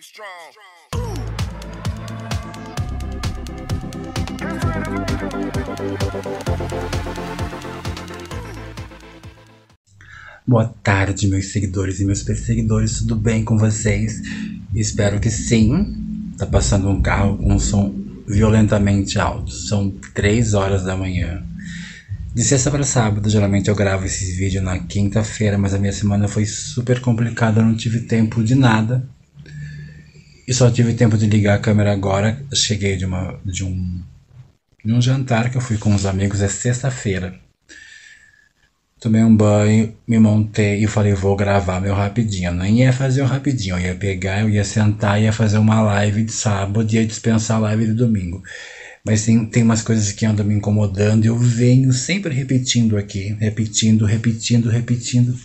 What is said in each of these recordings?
strong. Boa tarde, meus seguidores e meus perseguidores, tudo bem com vocês? Espero que sim. Tá passando um carro com um som violentamente alto. São 3 horas da manhã. De sexta para sábado, geralmente eu gravo esses vídeos na quinta-feira, mas a minha semana foi super complicada, eu não tive tempo de nada. E só tive tempo de ligar a câmera agora. Cheguei de, uma, de, um, de um jantar que eu fui com os amigos, é sexta-feira. Tomei um banho, me montei e falei, vou gravar meu rapidinho. Não nem ia fazer o um rapidinho, eu ia pegar, eu ia sentar, ia fazer uma live de sábado, ia dispensar a live de domingo. Mas tem, tem umas coisas que andam me incomodando, eu venho sempre repetindo aqui, repetindo, repetindo, repetindo.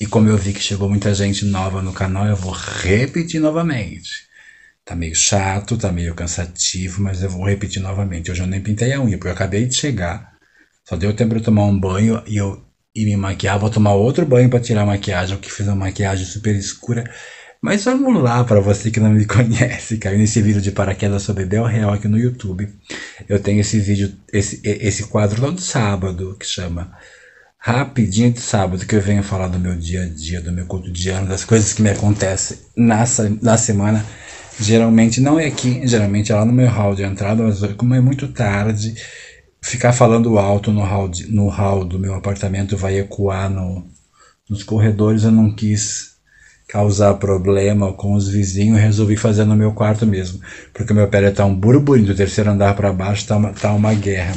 E como eu vi que chegou muita gente nova no canal, eu vou repetir novamente. Tá meio chato, tá meio cansativo, mas eu vou repetir novamente. Hoje eu nem pintei a unha, porque eu acabei de chegar. Só deu tempo de eu tomar um banho e eu e me maquiar. Vou tomar outro banho para tirar a maquiagem, porque fiz uma maquiagem super escura. Mas vamos lá, para você que não me conhece, caiu nesse vídeo de paraquedas sobre Bel Real aqui no YouTube. Eu tenho esse vídeo, esse, esse quadro todo sábado, que chama rapidinho de sábado que eu venho falar do meu dia a dia, do meu cotidiano, das coisas que me acontecem na, na semana. Geralmente não é aqui, geralmente é lá no meu hall de entrada, mas como é muito tarde, ficar falando alto no hall, de, no hall do meu apartamento vai ecoar no, nos corredores. Eu não quis causar problema com os vizinhos, resolvi fazer no meu quarto mesmo, porque meu pé está um burburinho do terceiro andar para baixo, está uma, tá uma guerra.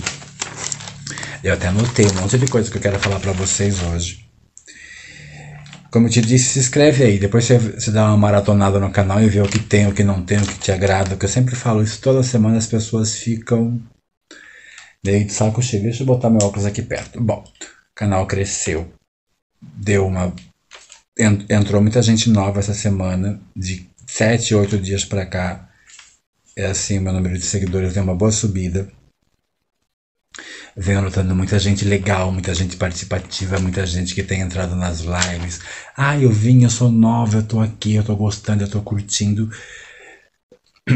Eu até anotei um monte de coisa que eu quero falar para vocês hoje. Como eu te disse, se inscreve aí. Depois você, você dá uma maratonada no canal e vê o que tem, o que não tem, o que te agrada. Que eu sempre falo isso toda semana, as pessoas ficam Dei de saco cheio. Deixa eu botar meu óculos aqui perto. Bom, o canal cresceu. Deu uma. Entrou muita gente nova essa semana. De 7, 8 dias pra cá. É assim, meu número de seguidores deu uma boa subida venho anotando muita gente legal, muita gente participativa, muita gente que tem entrado nas lives. Ah, eu vim, eu sou nova, eu tô aqui, eu tô gostando, eu tô curtindo.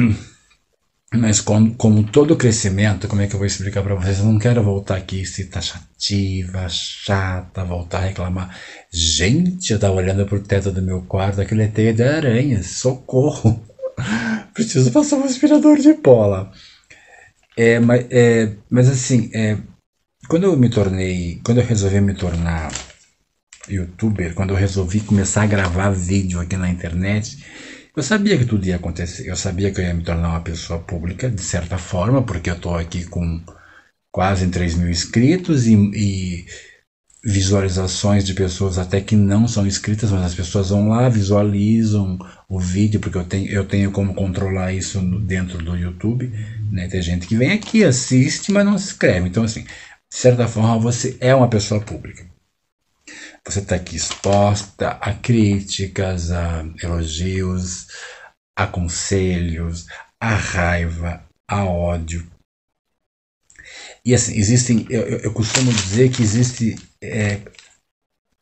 Mas como, como todo crescimento, como é que eu vou explicar para vocês? Eu não quero voltar aqui se tá chativa, chata, voltar a reclamar. Gente, eu tava olhando pro teto do meu quarto, aquilo é teia de aranha, socorro! Preciso passar um aspirador de bola. É, mas, é, mas assim, é, quando eu me tornei, quando eu resolvi me tornar youtuber, quando eu resolvi começar a gravar vídeo aqui na internet, eu sabia que tudo ia acontecer. Eu sabia que eu ia me tornar uma pessoa pública, de certa forma, porque eu estou aqui com quase 3 mil inscritos e, e, visualizações de pessoas até que não são inscritas, mas as pessoas vão lá, visualizam o vídeo, porque eu tenho, eu tenho como controlar isso dentro do YouTube. Né? Tem gente que vem aqui, assiste, mas não se inscreve. Então, assim, de certa forma, você é uma pessoa pública. Você está aqui exposta a críticas, a elogios, a conselhos, a raiva, a ódio. E assim, existem, eu, eu costumo dizer que existe é,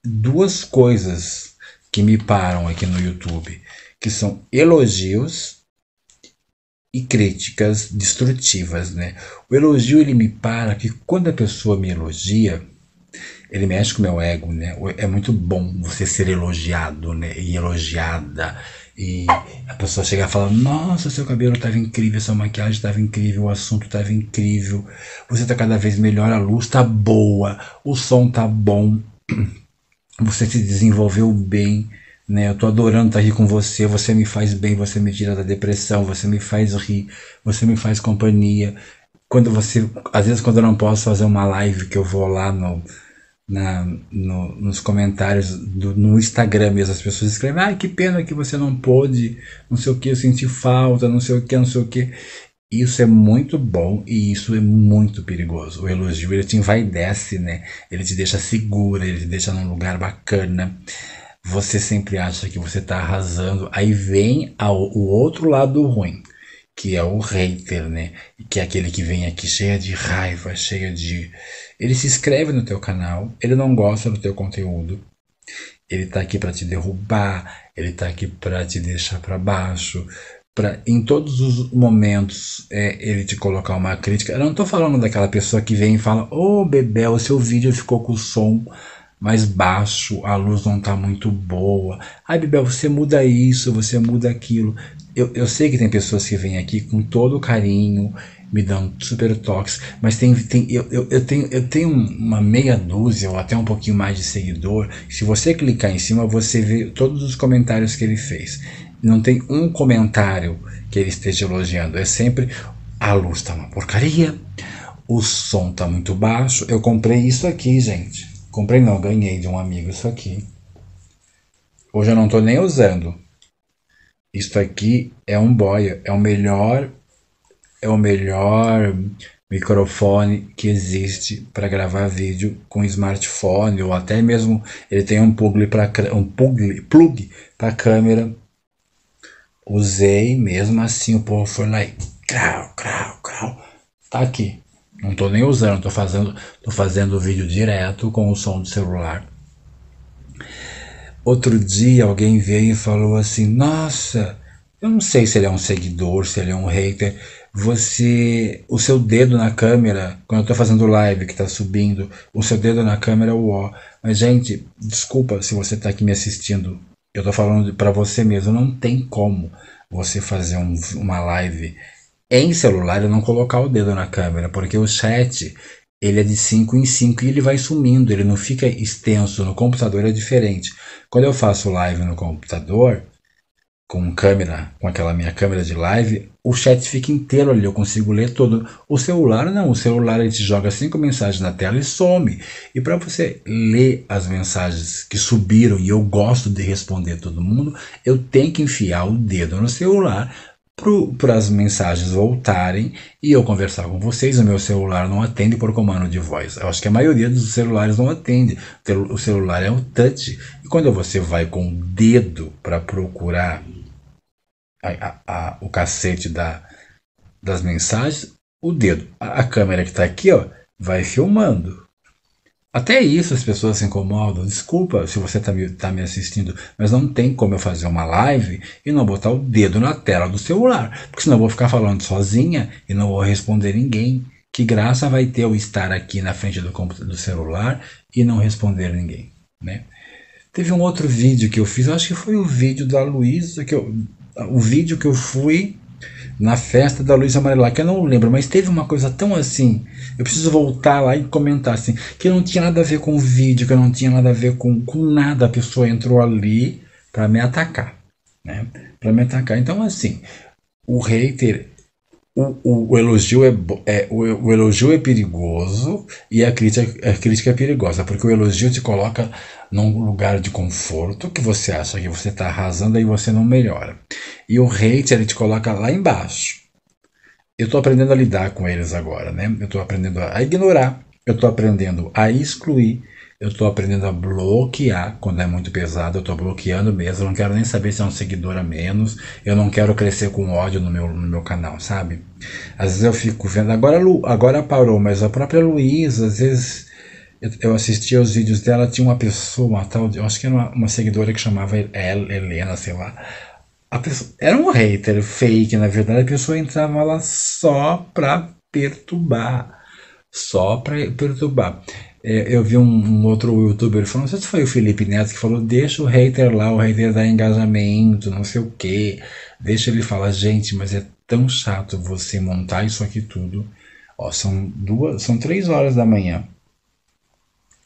duas coisas que me param aqui no YouTube, que são elogios e críticas destrutivas, né? O elogio ele me para que quando a pessoa me elogia, ele mexe com o meu ego, né? É muito bom você ser elogiado, né? E elogiada. E a pessoa chegar e fala: Nossa, seu cabelo estava incrível, sua maquiagem estava incrível, o assunto estava incrível, você está cada vez melhor, a luz está boa, o som está bom, você se desenvolveu bem né? Eu tô adorando estar tá aqui com você, você me faz bem, você me tira da depressão, você me faz rir, você me faz companhia. Quando você, às vezes quando eu não posso fazer uma live que eu vou lá no na, no, nos comentários do, no Instagram mesmo, as pessoas escrevem, ai ah, que pena que você não pôde, não sei o que, eu senti falta, não sei o que, não sei o que. Isso é muito bom e isso é muito perigoso. O elogio ele te envaidece, né? Ele te deixa segura, ele te deixa num lugar bacana você sempre acha que você está arrasando, aí vem a, o outro lado ruim, que é o hater, né? Que é aquele que vem aqui cheio de raiva, cheio de. Ele se inscreve no teu canal, ele não gosta do teu conteúdo, ele tá aqui para te derrubar, ele tá aqui para te deixar para baixo, para em todos os momentos é, ele te colocar uma crítica. Eu não tô falando daquela pessoa que vem e fala: "Ô, oh, Bebel, seu vídeo ficou com o som mais baixo, a luz não está muito boa. Ai, Bibel, você muda isso, você muda aquilo. Eu, eu sei que tem pessoas que vêm aqui com todo carinho, me dão super toques, mas tem, tem eu, eu, eu, tenho, eu tenho uma meia dúzia ou até um pouquinho mais de seguidor. Se você clicar em cima, você vê todos os comentários que ele fez. Não tem um comentário que ele esteja elogiando, é sempre a luz está uma porcaria, o som está muito baixo. Eu comprei isso aqui, gente Comprei não, ganhei de um amigo isso aqui. Hoje eu não tô nem usando. Isso aqui é um boia, é o melhor é o melhor microfone que existe para gravar vídeo com smartphone ou até mesmo ele tem um plug para um plug, plug para câmera. Usei mesmo assim o povo foi lá e crau, crau, crau. Tá aqui. Não estou nem usando, estou fazendo, tô fazendo vídeo direto com o som do celular. Outro dia alguém veio e falou assim: Nossa, eu não sei se ele é um seguidor, se ele é um hater. Você, o seu dedo na câmera, quando eu estou fazendo live que está subindo, o seu dedo na câmera é o ó. Mas gente, desculpa se você está aqui me assistindo. Eu estou falando para você mesmo, não tem como você fazer um, uma live em celular eu não colocar o dedo na câmera, porque o chat ele é de 5 em 5 e ele vai sumindo, ele não fica extenso. No computador é diferente. Quando eu faço live no computador, com câmera, com aquela minha câmera de live, o chat fica inteiro ali, eu consigo ler todo. O celular não, o celular ele te joga cinco mensagens na tela e some. E para você ler as mensagens que subiram e eu gosto de responder todo mundo, eu tenho que enfiar o dedo no celular para as mensagens voltarem e eu conversar com vocês. O meu celular não atende por comando de voz. Eu acho que a maioria dos celulares não atende. O celular é o touch. E quando você vai com o dedo para procurar a, a, a, o cacete da, das mensagens, o dedo, a, câmera que está aqui, ó, vai filmando. Até isso as pessoas se incomodam. Desculpa se você está me, tá me assistindo, mas não tem como eu fazer uma live e não botar o dedo na tela do celular, porque senão eu vou ficar falando sozinha e não vou responder ninguém. Que graça vai ter eu estar aqui na frente do, do celular e não responder ninguém, né? Teve um outro vídeo que eu fiz, acho que foi o vídeo da Luísa, o vídeo que eu fui na festa da Luísa amarela, que eu não lembro, mas teve uma coisa tão assim. Eu preciso voltar lá e comentar assim, que não tinha nada a ver com o vídeo, que não tinha nada a ver com, com nada. A pessoa entrou ali para me atacar, né? Para me atacar. Então assim, o hater o, o, o, elogio é, é o, o, elogio é perigoso e a crítica, a crítica é perigosa, porque o elogio te coloca num lugar de conforto que você acha que você está arrasando e você não melhora. E o hate ele te coloca lá embaixo. Eu estou aprendendo a lidar com eles agora, né? Eu estou aprendendo a ignorar, eu estou aprendendo a excluir, eu estou aprendendo a bloquear quando é muito pesado, eu estou bloqueando mesmo. Eu não quero nem saber se é um seguidor a menos. Eu não quero crescer com ódio no meu, no meu canal, sabe? Às vezes eu fico vendo. Agora, agora parou, mas a própria Luísa, às vezes eu assistia os vídeos dela, tinha uma pessoa, uma tal, eu acho que era uma, uma seguidora que chamava Helena, sei lá. Pessoa, era um hater fake, na verdade, a pessoa entrava lá só pra perturbar. Só pra perturbar. É, eu vi um, um, outro youtuber falando, não sei se foi o Felipe Neto, que falou: deixa o hater lá, o hater dá engajamento, não sei o quê. Deixa ele falar, gente, mas é tão chato você montar isso aqui tudo. Ó, são duas, são três horas da manhã.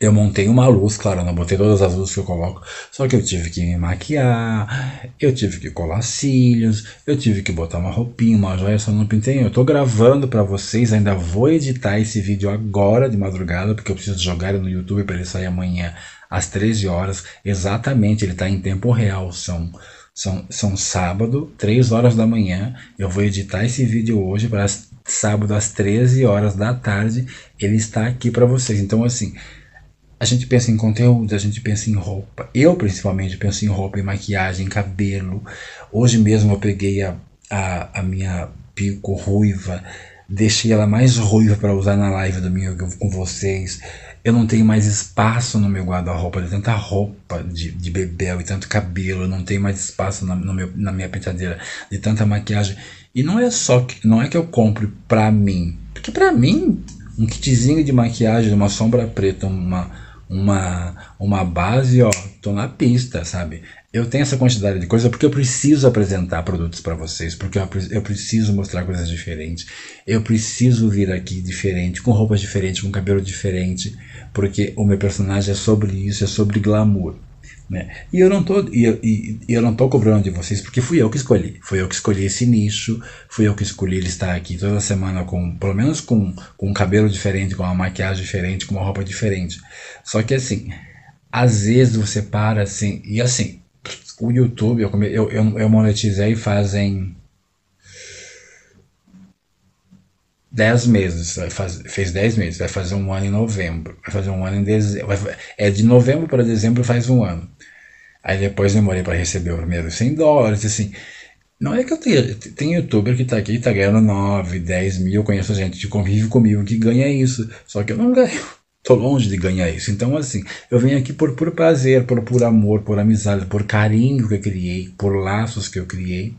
Eu montei uma luz, claro, não botei todas as luzes que eu coloco, só que eu tive que me maquiar, eu tive que colar cílios, eu tive que botar uma roupinha, uma joia, só não pintei. Eu tô gravando para vocês, ainda vou editar esse vídeo agora de madrugada, porque eu preciso jogar ele no YouTube para ele sair amanhã às 13 horas, exatamente, ele tá em tempo real, são são, são sábado, 3 horas da manhã. Eu vou editar esse vídeo hoje para sábado às 13 horas da tarde. Ele está aqui para vocês. Então, assim, a gente pensa em conteúdo, a gente pensa em roupa. Eu, principalmente, penso em roupa, em maquiagem, em cabelo. Hoje mesmo eu peguei a, a, a minha pico ruiva, deixei ela mais ruiva para usar na live do domingo com vocês. Eu não tenho mais espaço no meu guarda-roupa, de tanta roupa de, de bebel e tanto cabelo, eu não tenho mais espaço na, meu, na minha penteadeira, de tanta maquiagem. E não é só que, não é que eu compre pra mim, porque pra mim, um kitzinho de maquiagem, uma sombra preta, uma, uma, uma base, ó, tô na pista, sabe? Eu tenho essa quantidade de coisa porque eu preciso apresentar produtos para vocês, porque eu, eu preciso mostrar coisas diferentes, eu preciso vir aqui diferente, com roupas diferentes, com cabelo diferente, porque o meu personagem é sobre isso, é sobre glamour. Né? E eu não tô e eu, e, eu não tô cobrando de vocês porque fui eu que escolhi, fui eu que escolhi esse nicho, fui eu que escolhi ele estar aqui toda semana com pelo menos com, com um cabelo diferente, com uma maquiagem diferente, com uma roupa diferente. Só que assim, às vezes você para assim e assim o YouTube eu eu, eu, eu monetizei fazem 10 meses, fazer, fez 10 meses, vai fazer um ano em novembro, vai fazer um ano em dezembro, é de novembro para dezembro faz um ano. Aí depois demorei para receber o primeiro 100 dólares, assim. Não é que eu tenha. Tem youtuber que tá aqui e tá ganhando 9, 10 mil. Eu conheço gente de convívio comigo que ganha isso. Só que eu não ganho. Tô longe de ganhar isso. Então, assim, eu venho aqui por puro prazer, por puro amor, por amizade, por carinho que eu criei, por laços que eu criei.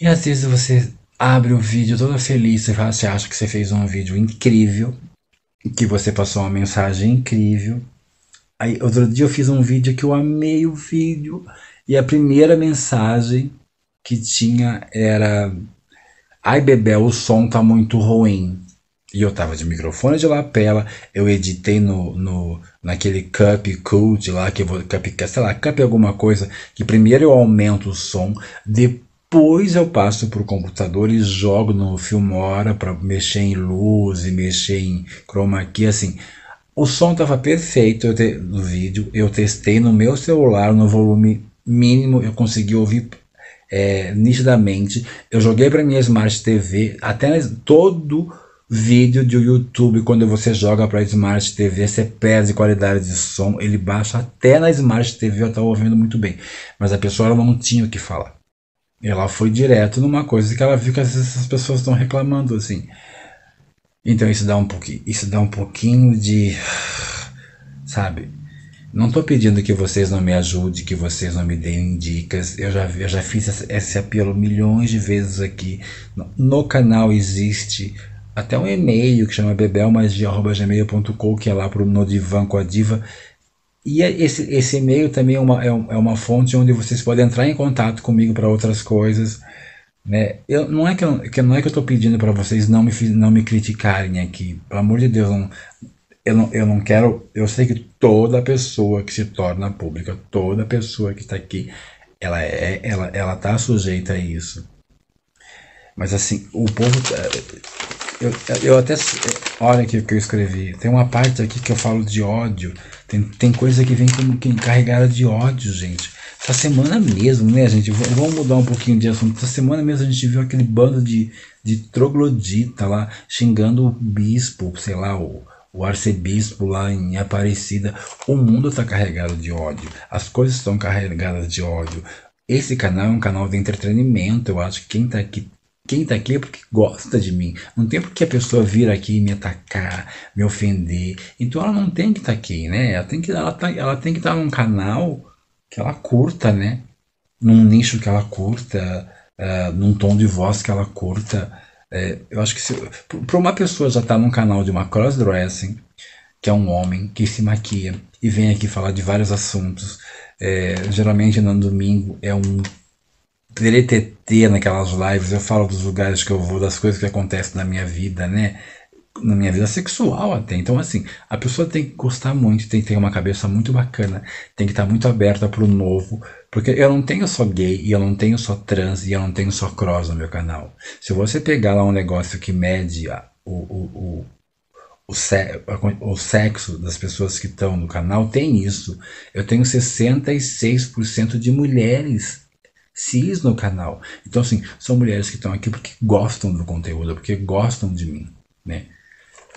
E às vezes você abre o vídeo toda feliz, você acha que você fez um vídeo incrível, que você passou uma mensagem incrível, Aí, outro dia eu fiz um vídeo que eu amei o vídeo. E a primeira mensagem que tinha era: Ai, Bebel, o som tá muito ruim. E eu tava de microfone de lapela, eu editei no, no naquele cup cool lá, que eu vou, cup, sei lá, cup alguma coisa, que primeiro eu aumento o som, depois eu passo pro computador e jogo no Filmora para mexer em luz e mexer em chroma key, assim. O som estava perfeito te, do vídeo. Eu testei no meu celular no volume mínimo, eu consegui ouvir é, nitidamente. Eu joguei para minha Smart TV, até todo vídeo do YouTube, quando você joga para Smart TV, você perde qualidade de som, ele baixa até na Smart TV, eu estava ouvindo muito bem. Mas a pessoa não tinha o que falar. Ela foi direto numa coisa que ela viu que às vezes as pessoas estão reclamando assim. Então isso dá um pouquinho, isso dá um pouquinho de sabe? Não estou pedindo que vocês não me ajudem, que vocês não me deem dicas. Eu já, eu já fiz esse, esse apelo milhões de vezes aqui. No, no canal existe até um e-mail que chama bebelmagia.gmail.com, que é lá para o No Divan com a Diva. E é esse, esse e-mail também é uma, é, é, uma fonte onde vocês podem entrar em contato comigo para outras coisas. Né? Eu, não, é que eu, que, não é que eu tô pedindo para vocês não me, não me criticarem aqui. Pelo amor de Deus, não, eu, não, eu não quero. Eu sei que toda pessoa que se torna pública, toda pessoa que está aqui, ela é ela, ela tá sujeita a isso. Mas assim, o povo. Tá, eu, eu até. Olha aqui o que eu escrevi. Tem uma parte aqui que eu falo de ódio. Tem, tem coisa que vem como que carregada de ódio, gente. Essa semana mesmo, né, gente? Vamos mudar um pouquinho de assunto. Essa semana mesmo a gente viu aquele bando de, de troglodita lá xingando o bispo, sei lá, o, o arcebispo lá em Aparecida. O mundo está carregado de ódio. As coisas estão carregadas de ódio. Esse canal é um canal de entretenimento. Eu acho que quem está aqui quem tá aqui é porque gosta de mim. Não tem porque a pessoa vir aqui e me atacar, me ofender. Então ela não tem que estar tá aqui, né? Ela tem que ela, tá, ela tem que estar tá num canal que ela curta, né? Num nicho que ela curta, uh, num tom de voz que ela curta. É, eu acho que para uma pessoa já estar tá num canal de uma crossdressing, que é um homem que se maquia e vem aqui falar de vários assuntos, é, geralmente no domingo é um teretetê naquelas lives, eu falo dos lugares que eu vou, das coisas que acontecem na minha vida, né? na minha vida sexual até. Então, assim, a pessoa tem que gostar muito, tem que ter uma cabeça muito bacana, tem que estar tá muito aberta para o novo, porque eu não tenho só gay, e eu não tenho só trans, e eu não tenho só cross no meu canal. Se você pegar lá um negócio que mede a, o, o, o, o, o sexo das pessoas que estão no canal, tem isso. Eu tenho 66% de mulheres cis no canal. Então, assim, são mulheres que estão aqui porque gostam do conteúdo, porque gostam de mim, né?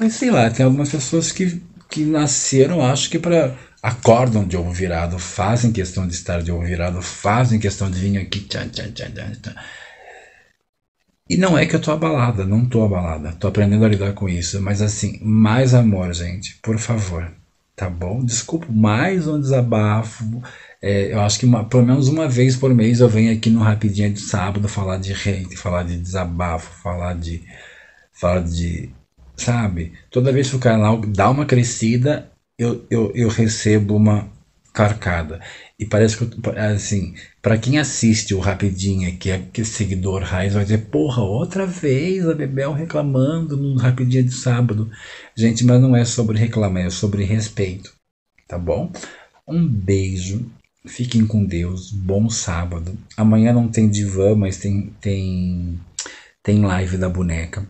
Mas sei lá, tem algumas pessoas que, que nasceram, acho que para acordam de ovo virado, fazem questão de estar de ovo virado, fazem questão de vir aqui. Tchan, tchan, tchan, tchan, E não é que eu tô abalada, não tô abalada, tô aprendendo a lidar com isso, mas assim, mais amor, gente, por favor, tá bom? Desculpa mais um desabafo. É, eu acho que uma, pelo menos uma vez por mês eu venho aqui no Rapidinha de Sábado falar de hate, falar de desabafo, falar de. falar de sabe? Toda vez que o canal dá uma crescida, eu, eu, eu recebo uma carcada. E parece que, assim, para quem assiste o Rapidinha, que é, que seguidor raiz, vai dizer, porra, outra vez a Bebel reclamando no Rapidinha de sábado. Gente, mas não é sobre reclamar, é sobre respeito, tá bom? Um beijo, fiquem com Deus, bom sábado. Amanhã não tem divã, mas tem, tem, tem live da boneca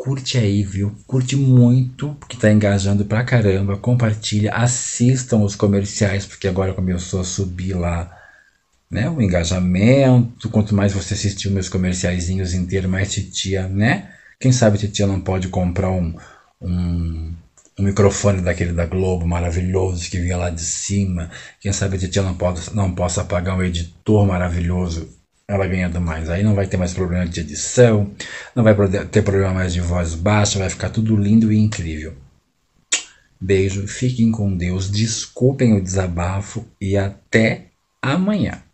curte aí, viu? Curte muito, porque tá engajando pra caramba. Compartilha, assistam os comerciais, porque agora começou a subir lá, né? O engajamento. Quanto mais você assistir meus comerciaizinhos inteiros, mais titia, né? Quem sabe titia não pode comprar um, um, um microfone daquele da Globo maravilhoso que vinha lá de cima. Quem sabe titia não, pode, não possa pagar um editor maravilhoso ela ganhando mais. Aí não vai ter mais problema de edição, não vai ter problema mais de voz baixa, vai ficar tudo lindo e incrível. Beijo, fiquem com Deus, desculpem o desabafo e até amanhã.